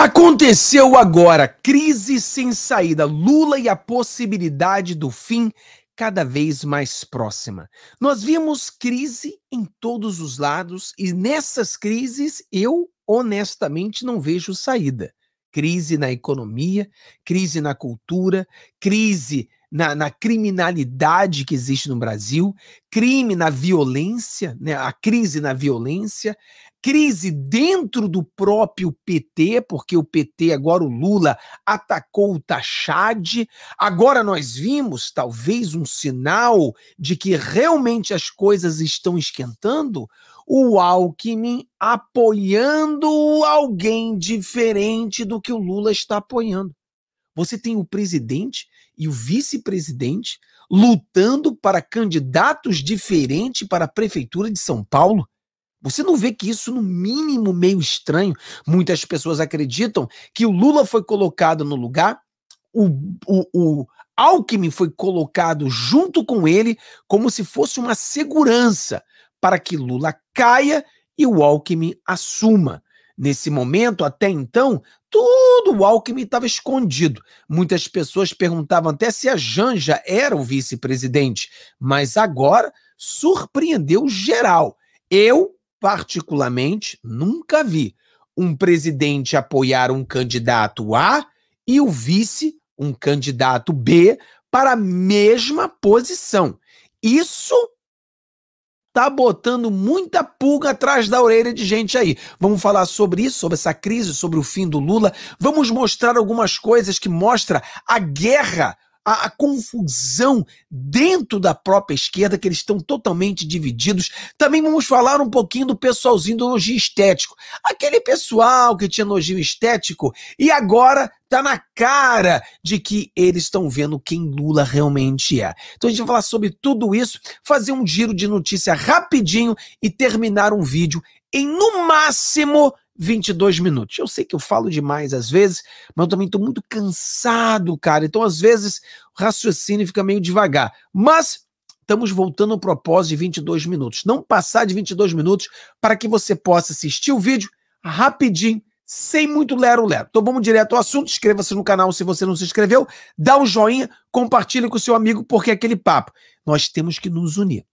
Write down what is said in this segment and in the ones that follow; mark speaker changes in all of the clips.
Speaker 1: Aconteceu agora, crise sem saída, Lula e a possibilidade do fim cada vez mais próxima. Nós vimos crise em todos os lados e nessas crises eu honestamente não vejo saída. Crise na economia, crise na cultura, crise na, na, criminalidade que existe no Brasil, crime na violência, né, a crise na violência, crise dentro do próprio PT, porque o PT, agora o Lula, atacou o Tachad. Agora nós vimos, talvez, um sinal de que realmente as coisas estão esquentando. O Alckmin apoiando alguém diferente do que o Lula está apoiando. Você tem o presidente e o vice-presidente lutando para candidatos diferentes para a prefeitura de São Paulo. Você não vê que isso, no mínimo, meio estranho? Muitas pessoas acreditam que o Lula foi colocado no lugar,
Speaker 2: o, o, o Alckmin
Speaker 1: foi colocado junto com ele, como se fosse uma segurança para que Lula caia e o Alckmin assuma. Nesse momento, até então, tudo o Alckmin estava escondido. Muitas pessoas perguntavam até se a Janja era o vice-presidente, mas agora surpreendeu geral. Eu particularmente, nunca vi um presidente apoiar um candidato A e o vice, um candidato B, para a mesma posição. Isso tá botando muita pulga atrás da orelha de gente aí. Vamos falar sobre isso, sobre essa crise, sobre o fim do Lula. Vamos mostrar algumas coisas que mostra a guerra a, a confusão dentro da própria esquerda, que eles estão totalmente divididos. Também vamos falar um pouquinho do pessoalzinho do elogio estético. Aquele pessoal que tinha elogio estético e agora tá na cara de que eles estão vendo quem Lula realmente é. Então a gente vai falar sobre tudo isso, fazer um giro de notícia rapidinho e terminar um vídeo em no máximo 22 minutos. Eu sei que eu falo demais às vezes, mas eu também estou muito cansado, cara. Então, às vezes, o raciocínio fica meio devagar. Mas estamos voltando ao propósito de 22 minutos. Não passar de 22 minutos para que você possa assistir o vídeo rapidinho, sem muito lero-lero. Então, vamos direto ao assunto. Inscreva-se no canal se você não se inscreveu. Dá um joinha, compartilhe com seu amigo, porque é aquele papo. Nós temos que nos unir.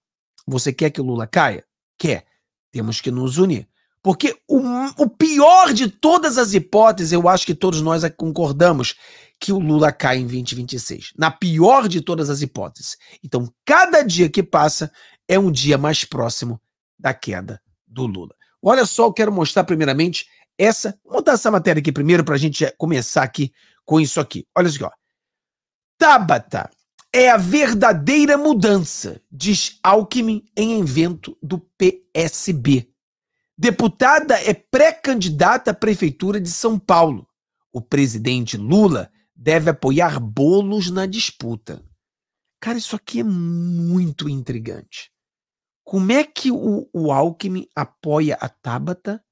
Speaker 1: Você quer que o Lula caia? Quer. Temos que nos unir porque o, o pior de todas as hipóteses, eu acho que todos nós é concordamos, que o Lula cai em 2026. Na pior de todas as hipóteses. Então, cada dia que passa é um dia mais próximo da queda do Lula. Olha só, eu quero mostrar primeiramente essa. Vou botar essa matéria aqui primeiro para a gente começar aqui com isso aqui. Olha isso aqui, ó. Tabata é a verdadeira mudança, diz Alckmin em evento do PSB. Deputada é pré-candidata à Prefeitura de São Paulo. O presidente Lula deve apoiar bolos na disputa. Cara, isso aqui é muito intrigante. Como é que o, o Alckmin apoia a Tabata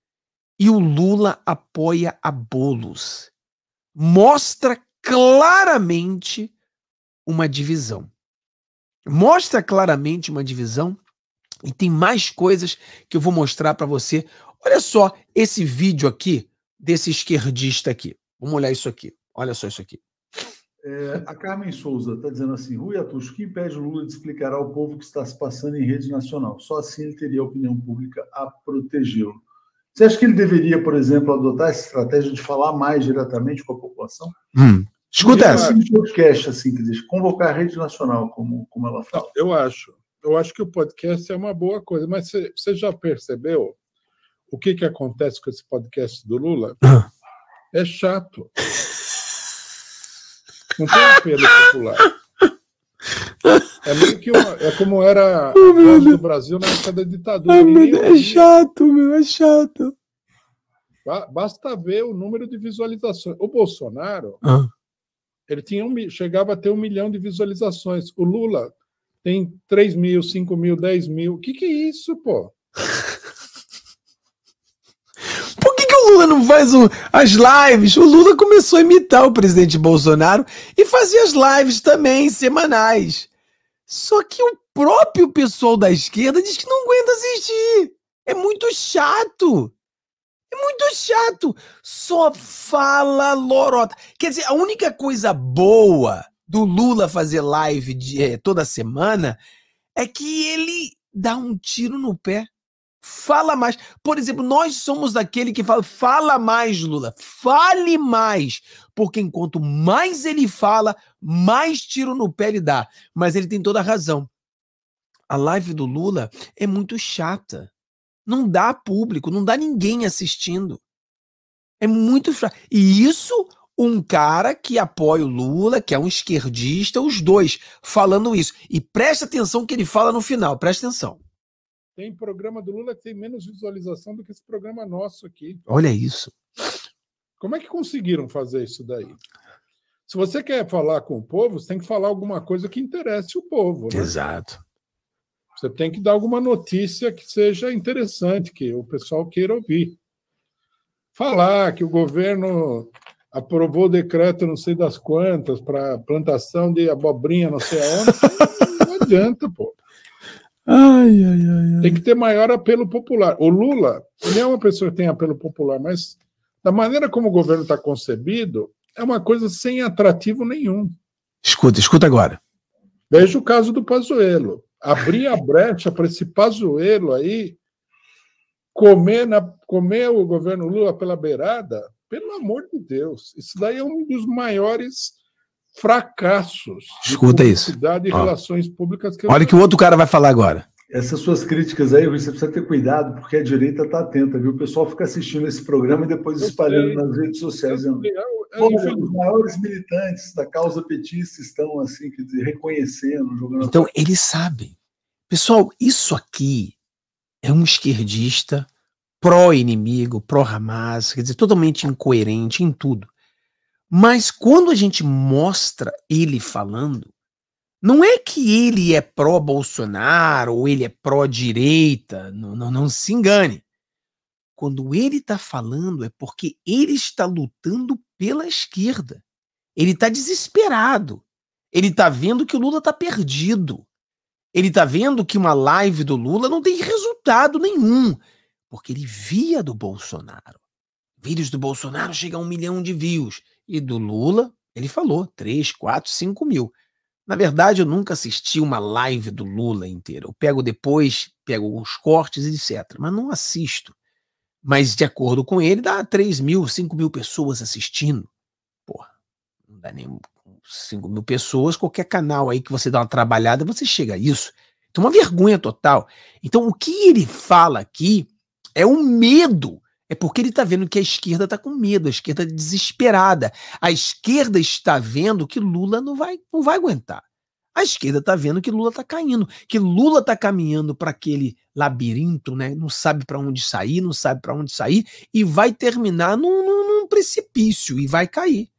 Speaker 1: e o Lula apoia a Bolos? Mostra claramente uma divisão. Mostra claramente uma divisão e tem mais coisas que eu vou mostrar para você. Olha só esse vídeo aqui desse esquerdista aqui. Vamos olhar isso aqui. Olha só isso aqui.
Speaker 2: É, a Carmen Souza está dizendo assim: Rui Atus, que impede Lula de explicar ao povo o que está se passando em rede nacional? Só assim ele teria a opinião pública a protegê-lo. Você acha que ele deveria, por exemplo, adotar essa estratégia de falar mais diretamente com a população? Hum. Escuta essa. É um podcast, assim, quer dizer, convocar a rede nacional, como, como ela fala. Eu acho eu acho que o podcast é uma boa coisa, mas você já percebeu o que, que acontece com esse podcast do Lula? É chato. Não tem apelo popular. É meio que uma, é como era oh, Brasil na época da ditadura. Ai, é
Speaker 3: chato, meu, é chato.
Speaker 2: Basta ver o número de visualizações. O Bolsonaro, ah. ele tinha um, chegava a ter um milhão de visualizações. O Lula tem 3 mil, 5 mil, 10 mil. O que, que é isso, pô?
Speaker 1: Por que, que o Lula não faz as lives? O Lula começou a imitar o presidente Bolsonaro e fazia as lives também, semanais. Só que o próprio pessoal da esquerda diz que não aguenta assistir. É muito chato. É muito chato. Só fala lorota. Quer dizer, a única coisa boa do Lula fazer live de, é, toda semana é que ele dá um tiro no pé. Fala mais. Por exemplo, nós somos daquele que fala, fala mais, Lula, fale mais. Porque enquanto mais ele fala, mais tiro no pé ele dá. Mas ele tem toda a razão. A live do Lula é muito chata. Não dá público, não dá ninguém assistindo. É muito fraco. E isso um cara que apoia o Lula, que é um esquerdista, os dois falando isso. E presta atenção que ele fala no final, presta atenção.
Speaker 2: Tem programa do Lula que tem menos visualização do que esse programa nosso aqui.
Speaker 1: Olha isso.
Speaker 2: Como é que conseguiram fazer isso daí? Se você quer falar com o povo, você tem que falar alguma coisa que interesse o povo. Né? Exato. Você tem que dar alguma notícia que seja interessante, que o pessoal queira ouvir. Falar que o governo aprovou o decreto não sei das quantas para plantação de abobrinha não sei aonde, não adianta, pô. Ai, ai, ai, Tem que ter maior apelo popular. O Lula, ele é uma pessoa que tem apelo popular, mas da maneira como o governo está concebido, é uma coisa sem atrativo nenhum. Escuta, escuta agora. Veja o caso do Pazuello. Abrir a brecha para esse Pazuello aí comer, na, comer o governo Lula pela beirada, pelo amor de Deus, isso daí é um dos maiores fracassos Escuta isso. e relações públicas. Que Olha o que
Speaker 1: o outro cara vai falar agora.
Speaker 2: Essas suas críticas aí, você precisa ter cuidado, porque a direita está atenta, viu? O pessoal fica assistindo esse programa e depois espalhando nas redes sociais. Eu, né? eu, é é eu, os maiores militantes da causa petista estão, assim, quer dizer, reconhecendo, jogando.
Speaker 1: Então, eles sabem. Pessoal, isso aqui é um esquerdista pró-inimigo, pró-Hamas, quer dizer, totalmente incoerente em tudo. Mas quando a gente mostra ele falando, não é que ele é pró-Bolsonaro ou ele é pró-direita, não, não, não se engane. Quando ele está falando é porque ele está lutando pela esquerda. Ele está desesperado. Ele está vendo que o Lula está perdido. Ele está vendo que uma live do Lula não tem resultado nenhum porque ele via do Bolsonaro. Vídeos do Bolsonaro chegam a um milhão de views. E do Lula, ele falou, 3, 4, 5 mil. Na verdade, eu nunca assisti uma live do Lula inteira. Eu pego depois, pego os cortes, etc. Mas não assisto. Mas, de acordo com ele, dá 3 mil, 5 mil pessoas assistindo. Porra, não dá nem 5 mil pessoas. Qualquer canal aí que você dá uma trabalhada, você chega a isso. Então, uma vergonha total. Então, o que ele fala aqui é um medo. É porque ele está vendo que a esquerda está com medo, a esquerda é desesperada. A esquerda está vendo que Lula não vai, não vai aguentar. A esquerda está vendo que Lula está caindo, que Lula está caminhando para aquele labirinto, né? Não sabe para onde sair, não sabe para onde sair e vai terminar num, num, num, precipício e vai cair.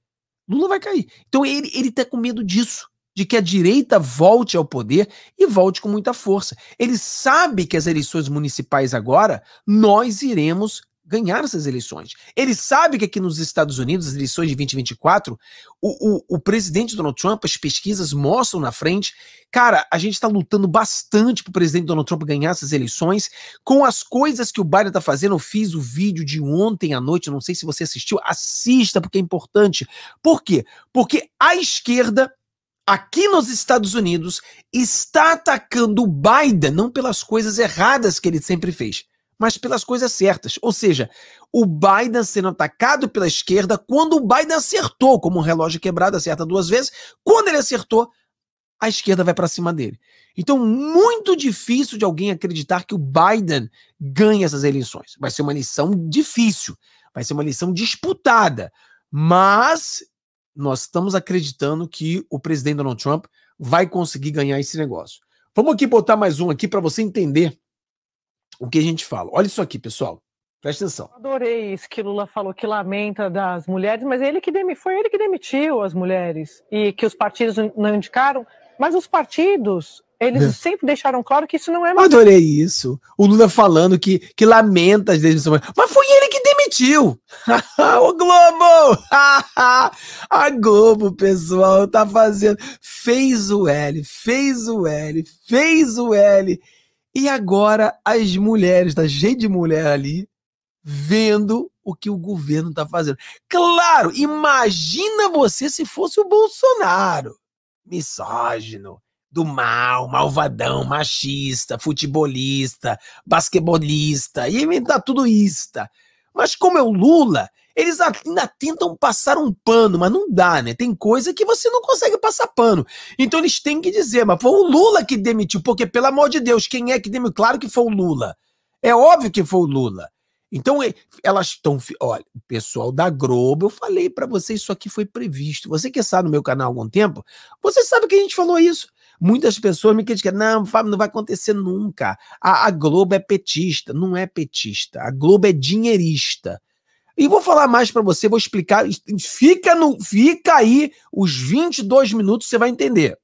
Speaker 1: Lula vai cair. Então ele ele está com medo disso de que a direita volte ao poder e volte com muita força. Ele sabe que as eleições municipais agora nós iremos ganhar essas eleições. Ele sabe que aqui nos Estados Unidos, as eleições de 2024, o, o, o presidente Donald Trump, as pesquisas mostram na frente, cara, a gente está lutando bastante para o presidente Donald Trump ganhar essas eleições. Com as coisas que o Biden está fazendo, eu fiz o vídeo de ontem à noite, não sei se você assistiu, assista porque é importante. Por quê? Porque a esquerda aqui nos Estados Unidos está atacando o Biden não pelas coisas erradas que ele sempre fez, mas pelas coisas certas. Ou seja, o Biden sendo atacado pela esquerda quando o Biden acertou, como um relógio quebrado acerta duas vezes, quando ele acertou, a esquerda vai para cima dele. Então, muito difícil de alguém acreditar que o Biden ganha essas eleições. Vai ser uma eleição difícil, vai ser uma eleição disputada. Mas nós estamos acreditando que o presidente Donald Trump vai conseguir ganhar esse negócio. Vamos aqui botar mais um aqui para você entender o que a gente fala. Olha isso aqui, pessoal. Presta atenção.
Speaker 4: Adorei isso que Lula falou, que lamenta das mulheres, mas ele que demitiu foi ele que demitiu as mulheres e que os partidos não indicaram. Mas os partidos eles é. sempre deixaram claro que isso não é mais. Adorei
Speaker 1: isso. O Lula falando que, que lamenta as demissões. Mas foi ele que demitiu! o Globo! a Globo, pessoal, tá fazendo. Fez o L, fez o L, fez o L. E agora as mulheres, tá cheio de mulher ali, vendo o que o governo tá fazendo. Claro, imagina você se fosse o Bolsonaro misógino, do mal, malvadão, machista, futebolista, basquetbolista, e inventar tudo isso. Mas como é o Lula, eles ainda tentam passar um pano, mas não dá, né? Tem coisa que você não consegue passar pano. Então eles têm que dizer, mas foi o Lula que demitiu, porque pelo amor de Deus, quem é que demitiu? Claro que foi o Lula. É óbvio que foi o Lula. Então, elas estão. Olha, o pessoal da Globo, eu falei para você, isso aqui foi previsto. Você que está no meu canal há algum tempo, você sabe que a gente falou isso. Muitas pessoas me criticam, não, Fábio, não vai acontecer nunca. A, a Globo é petista, não é petista. A Globo é dinheirista. E vou falar mais para você, vou explicar. Fica, no, fica aí os 22 minutos, você vai entender.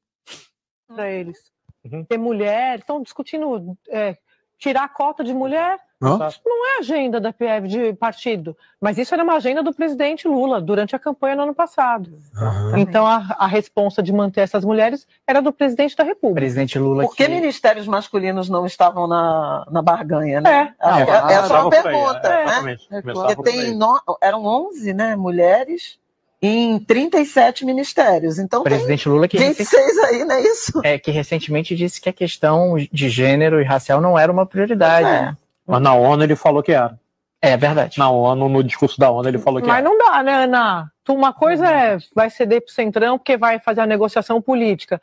Speaker 4: Para eles. Uhum. Ter mulher, estão discutindo é, tirar a cota de mulher. Não? não é agenda da PF de partido, mas isso era uma agenda do presidente Lula durante a campanha no ano passado. Uhum. Então a, a responsa de manter essas mulheres era
Speaker 5: do presidente da República. Presidente Lula. Por
Speaker 4: que, que... ministérios masculinos não estavam na, na barganha,
Speaker 5: né? É, é, é, é só uma pergunta, é, né? É, aí, né? Porque tem no... eram 11 né, mulheres em 37 ministérios. Então, presidente Lula que 26 aí, não
Speaker 4: é isso? É, que recentemente disse que a questão de gênero e racial não era uma prioridade. É. Né? Mas na ONU ele falou que era. É verdade. Na ONU, no discurso da ONU, ele falou que. Mas era. não dá, né, Ana? Uma coisa é vai ceder para o Centrão porque vai fazer a negociação política.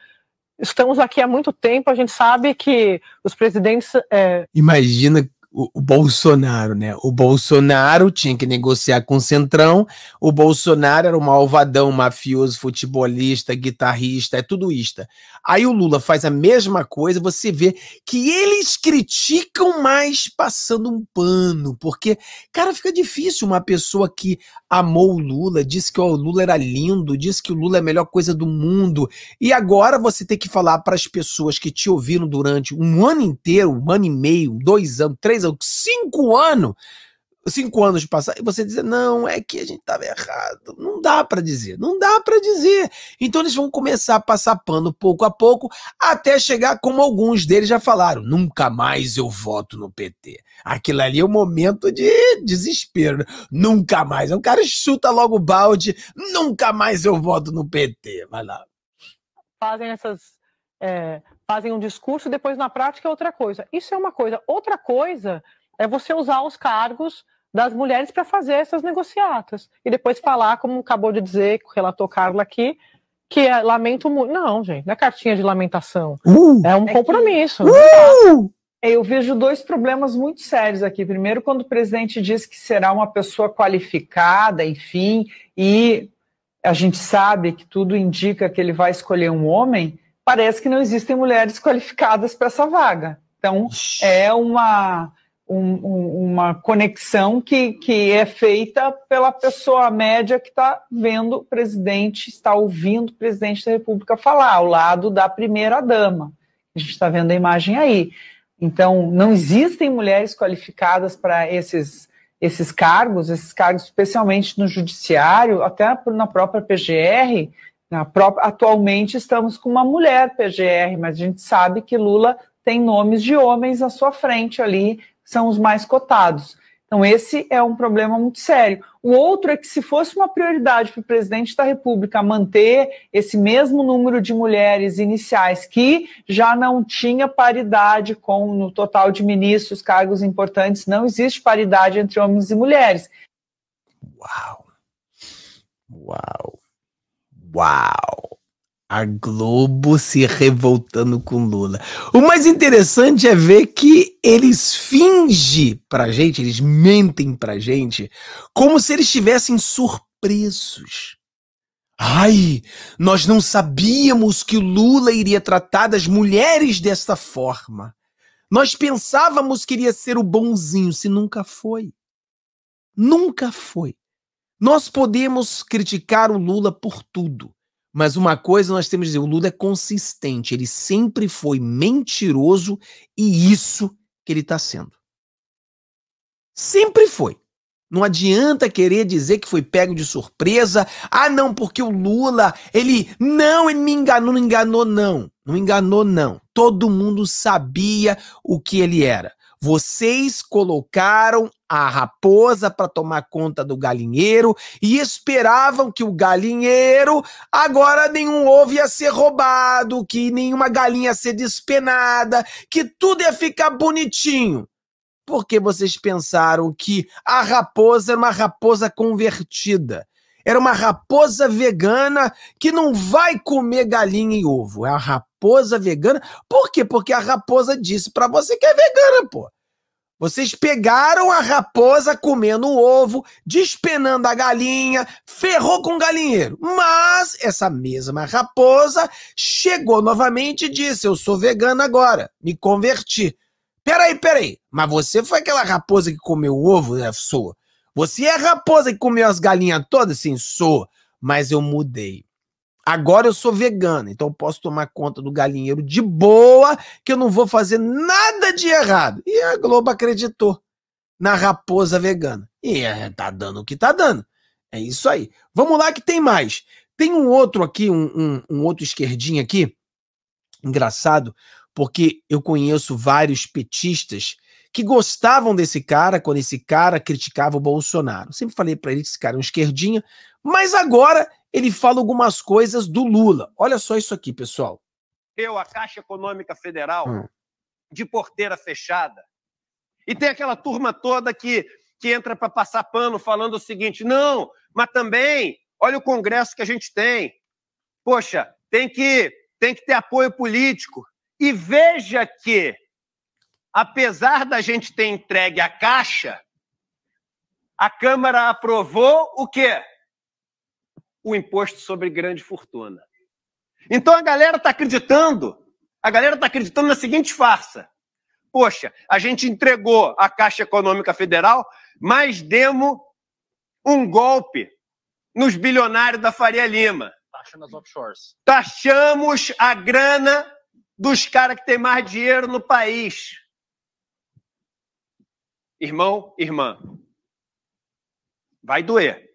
Speaker 4: Estamos aqui há muito tempo, a gente sabe que os presidentes. É...
Speaker 1: Imagina o, Bolsonaro, né? O Bolsonaro tinha que negociar com o Centrão. O Bolsonaro era um malvadão, mafioso, futebolista, guitarrista, é tudo isto. Aí o Lula faz a mesma coisa, você vê que eles criticam mais passando um pano, porque, cara, fica difícil uma pessoa que amou o Lula, disse que o Lula era lindo, disse que o Lula é a melhor coisa do mundo, e agora você tem que falar para as pessoas que te ouviram durante um ano inteiro, um ano e meio, dois anos, três anos, coisa, cinco anos, cinco anos de passar, e você dizer, não, é que a gente estava errado. Não dá para dizer, não dá para dizer. Então eles vão começar a passar pano pouco a pouco, até chegar, como alguns deles já falaram, nunca mais eu voto no PT. Aquilo ali é o um momento de desespero. Né? Nunca mais. O é cara chuta logo o balde, nunca mais eu voto no PT. Vai lá.
Speaker 4: Fazem essas é, fazem um discurso, depois na prática é outra coisa. Isso é uma coisa. Outra coisa é você usar os cargos das mulheres para fazer essas negociatas e depois falar, como acabou de dizer, relatou Carla aqui, que é lamento muito. Não, gente, não é cartinha de
Speaker 5: lamentação.
Speaker 4: Uh, é um é compromisso. Que... Uh!
Speaker 5: Eu vejo dois problemas muito sérios aqui. Primeiro, quando o presidente diz que será uma pessoa qualificada, enfim, e a gente sabe que tudo indica que ele vai escolher um homem, parece que não existem mulheres qualificadas para essa vaga. Então, é uma, um, uma conexão que, que é feita pela pessoa média que está vendo o presidente, está ouvindo o presidente da República falar, ao lado da primeira-dama. A gente está vendo a imagem aí. Então, não existem mulheres qualificadas para esses, esses cargos, esses cargos especialmente no judiciário, até na própria PGR, Própria, atualmente estamos com uma mulher PGR, mas a gente sabe que Lula tem nomes de homens à sua frente ali, são os mais cotados. Então, esse é um problema muito sério. O outro é que, se fosse uma prioridade para o presidente da República manter esse mesmo número de mulheres iniciais, que já não tinha paridade com no total de ministros, cargos importantes, não existe paridade entre homens e mulheres. Uau!
Speaker 1: Uau! Uau! A Globo se revoltando com Lula. O mais interessante é ver que eles fingem pra gente, eles mentem pra gente, como se eles estivessem surpresos. Ai, nós não sabíamos que Lula iria tratar das mulheres desta forma. Nós pensávamos que iria ser o bonzinho, se nunca foi. Nunca foi. Nós podemos criticar o Lula por tudo, mas uma coisa nós temos que dizer: o Lula é consistente, ele sempre foi mentiroso e isso que ele está sendo. Sempre foi. Não adianta querer dizer que foi pego de surpresa. Ah, não, porque o Lula, ele. Não, ele me enganou, não enganou, não. Não enganou, não. Todo mundo sabia o que ele era. Vocês colocaram a raposa para tomar conta do galinheiro e esperavam que o galinheiro agora nenhum ovo ia ser roubado, que nenhuma galinha ia ser despenada, que tudo ia ficar bonitinho. Porque vocês pensaram que a raposa era uma raposa convertida era uma raposa vegana que não vai comer galinha e ovo. É a raposa vegana. Por quê? Porque a raposa disse para você que é vegana, pô. Vocês pegaram a raposa comendo o ovo, despenando a galinha, ferrou com o galinheiro. Mas essa mesma raposa chegou novamente e disse: Eu sou vegana agora, me converti. Peraí, peraí, mas você foi aquela raposa que comeu o ovo né sua? Você é raposa que comeu as galinhas todas? Sim, sou. Mas eu mudei. Agora eu sou vegana, então eu posso tomar conta do galinheiro de boa, que eu não vou fazer nada de errado. E a Globo acreditou na raposa vegana. E é, tá dando o que tá dando. É isso aí. Vamos lá que tem mais. Tem um outro aqui, um, um, um outro esquerdinho aqui. Engraçado, porque eu conheço vários petistas que gostavam desse cara quando esse cara criticava o Bolsonaro. Sempre falei para ele que esse cara é um esquerdinha, mas agora ele fala algumas coisas do Lula. Olha só isso aqui, pessoal.
Speaker 3: Eu, a Caixa Econômica Federal, hum. de porteira fechada. E tem aquela turma toda que, que entra para passar pano falando o seguinte: não, mas também, olha o Congresso que a gente tem. Poxa, tem que, tem que ter apoio político. E veja que apesar da gente ter entregue a caixa, a Câmara aprovou o quê? O imposto sobre grande fortuna. Então a galera está acreditando, a galera está acreditando na seguinte farsa. Poxa, a gente entregou a Caixa Econômica Federal, mas demos um golpe nos bilionários da Faria Lima.
Speaker 2: Taxamos as offshores.
Speaker 3: Taxamos a grana dos caras que têm mais dinheiro no país. Irmão, irmã, vai doer,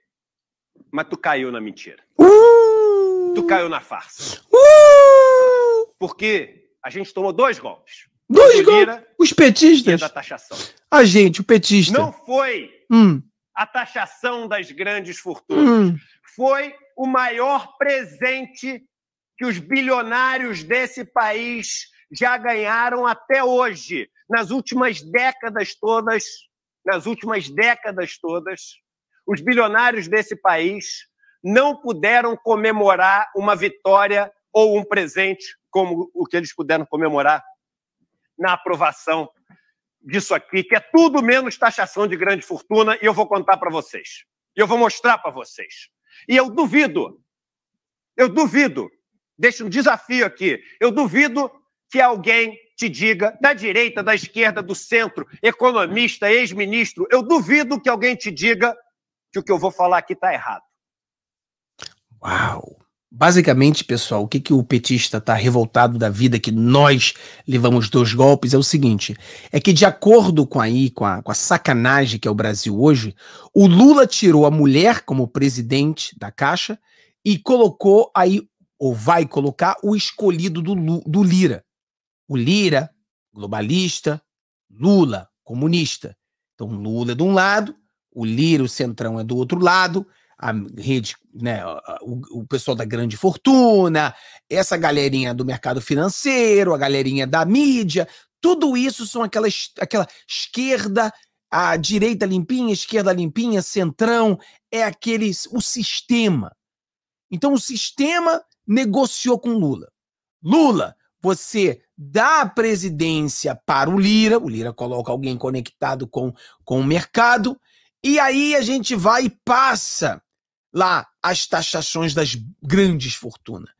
Speaker 3: mas tu caiu na mentira. Uh! Tu caiu na farsa. Uh! Porque a gente tomou dois golpes. Dois golpes? Os petistas? da taxação. A gente, o petista. Não foi hum. a taxação das grandes fortunas. Hum. Foi o maior presente que os bilionários desse país já ganharam até hoje nas últimas décadas todas, nas últimas décadas todas, os bilionários desse país não puderam comemorar uma vitória ou um presente como o que eles puderam comemorar na aprovação disso aqui, que é tudo menos taxação de grande fortuna, e eu vou contar para vocês. E eu vou mostrar para vocês. E eu duvido, eu duvido, deixo um desafio aqui, eu duvido que alguém te diga, da direita, da esquerda, do centro, economista, ex-ministro, eu duvido que alguém te diga que o que eu vou falar aqui está errado.
Speaker 1: Uau! Basicamente, pessoal, o que, que o petista está revoltado da vida que nós levamos dois golpes é o seguinte: é que, de acordo com aí, com a, com a sacanagem que é o Brasil hoje, o Lula tirou a mulher como presidente da Caixa e colocou aí, ou vai colocar, o escolhido do, do Lira o Lira, globalista, Lula, comunista. Então, Lula é de um lado, o Lira, o Centrão, é do outro lado, a rede, né, o, o pessoal da grande fortuna, essa galerinha do mercado financeiro, a galerinha da mídia, tudo isso são aquelas, aquela esquerda, a direita limpinha, esquerda limpinha, centrão, é aquele, o sistema. Então, o sistema negociou com Lula. Lula, você dá a presidência para o Lira, o Lira coloca alguém conectado com, com o mercado, e aí a gente vai e passa lá as taxações das grandes fortunas.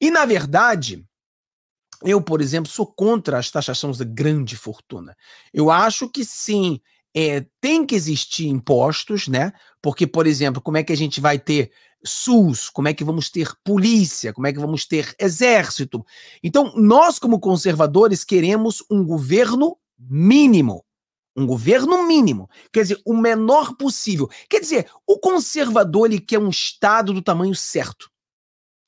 Speaker 1: E, na verdade, eu, por exemplo, sou contra as taxações da grande fortuna. Eu acho que sim, é, tem que existir impostos, né? Porque, por exemplo, como é que a gente vai ter SUS, como é que vamos ter polícia, como é que vamos ter exército. Então, nós, como conservadores, queremos um governo mínimo. Um governo mínimo, quer dizer, o menor possível. Quer dizer, o conservador ele quer um Estado do tamanho certo.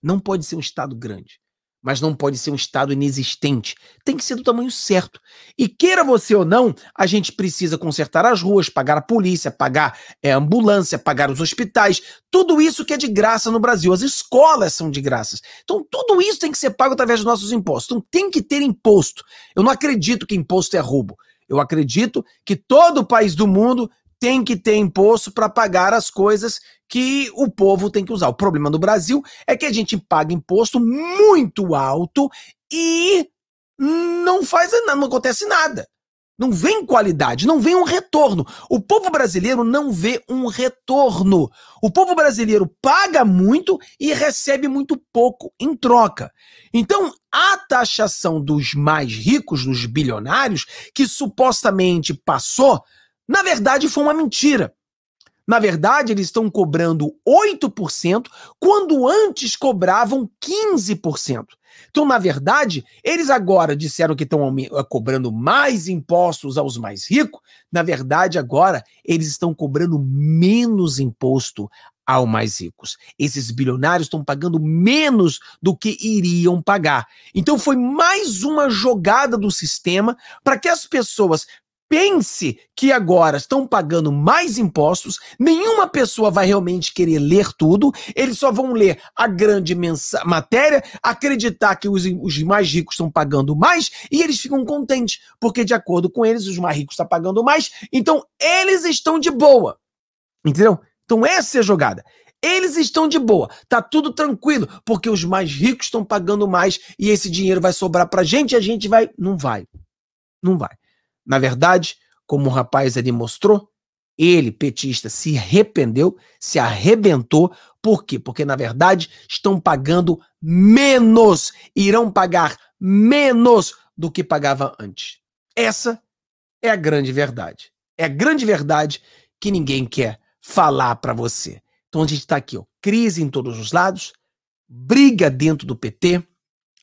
Speaker 1: Não pode ser um Estado grande mas não pode ser um Estado inexistente. Tem que ser do tamanho certo. E queira você ou não, a gente precisa consertar as ruas, pagar a polícia, pagar é, a ambulância, pagar os hospitais. Tudo isso que é de graça no Brasil. As escolas são de graças. Então, tudo isso tem que ser pago através dos nossos impostos. Então, tem que ter imposto. Eu não acredito que imposto é roubo. Eu acredito que todo país do mundo tem que ter imposto para pagar as coisas que o povo tem que usar. O problema do Brasil é que a gente paga imposto muito alto e não faz nada, não acontece nada. Não vem qualidade, não vem um retorno. O povo brasileiro não vê um retorno. O povo brasileiro paga muito e recebe muito pouco em troca. Então, a taxação dos mais ricos, dos bilionários, que supostamente passou, na verdade, foi uma mentira. Na verdade, eles estão cobrando 8%, quando antes cobravam 15%. Então, na verdade, eles agora disseram que estão eh, cobrando mais impostos aos mais ricos. Na verdade, agora eles estão cobrando menos imposto aos mais ricos. Esses bilionários estão pagando menos do que iriam pagar. Então, foi mais uma jogada do sistema para que as pessoas pense que agora estão pagando mais impostos, nenhuma pessoa vai realmente querer ler tudo, eles só vão ler a grande matéria, acreditar que os, os, mais ricos estão pagando mais e eles ficam contentes, porque de acordo com eles, os mais ricos estão pagando mais, então eles estão de boa. Entendeu? Então essa é a jogada. Eles estão de boa, tá tudo tranquilo, porque os mais ricos estão pagando mais e esse dinheiro vai sobrar pra gente e a gente vai. Não vai. Não vai. Na verdade, como o rapaz ali mostrou, ele, petista, se arrependeu, se arrebentou. Por quê? Porque, na verdade, estão pagando menos, irão pagar menos do que pagava antes. Essa é a grande verdade. É a grande verdade que ninguém quer falar para você. Então a gente está aqui, ó, crise em todos os lados, briga dentro do PT,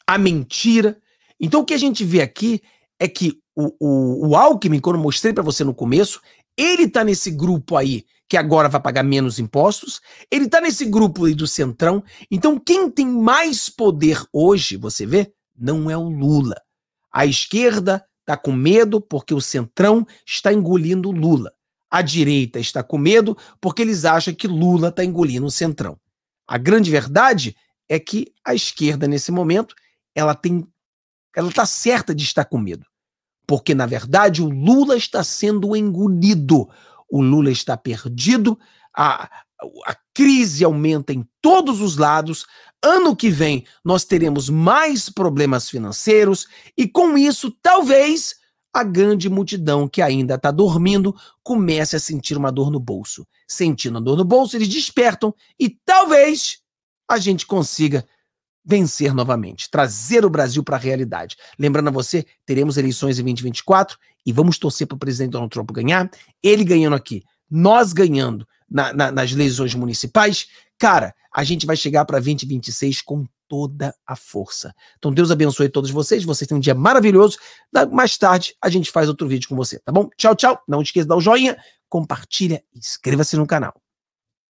Speaker 1: a mentira. Então o que a gente vê aqui é que o, o, o Alckmin, quando eu mostrei para você no começo, ele está nesse grupo aí que agora vai pagar menos impostos, ele está nesse grupo aí do Centrão. Então, quem tem mais poder hoje, você vê, não é o Lula. A esquerda está com medo porque o Centrão está engolindo o Lula. A direita está com medo porque eles acham que Lula está engolindo o Centrão. A grande verdade é que a esquerda, nesse momento, ela tem. Ela está certa de estar com medo. Porque, na verdade, o Lula está sendo engolido, o Lula está perdido, a, a crise aumenta em todos os lados. Ano que vem nós teremos mais problemas financeiros e, com isso, talvez a grande multidão que ainda está dormindo comece a sentir uma dor no bolso. Sentindo a dor no bolso, eles despertam e talvez a gente consiga vencer novamente, trazer o Brasil para a realidade. Lembrando a você, teremos eleições em 2024 e vamos torcer para o presidente Donald Trump ganhar. Ele ganhando aqui, nós ganhando na, na, nas eleições municipais, cara, a gente vai chegar para 2026 com toda a força. Então Deus abençoe todos vocês, vocês têm um dia maravilhoso. Mais tarde a gente faz outro vídeo com você, tá bom? Tchau, tchau. Não esqueça de dar o joinha, compartilha e inscreva-se no canal.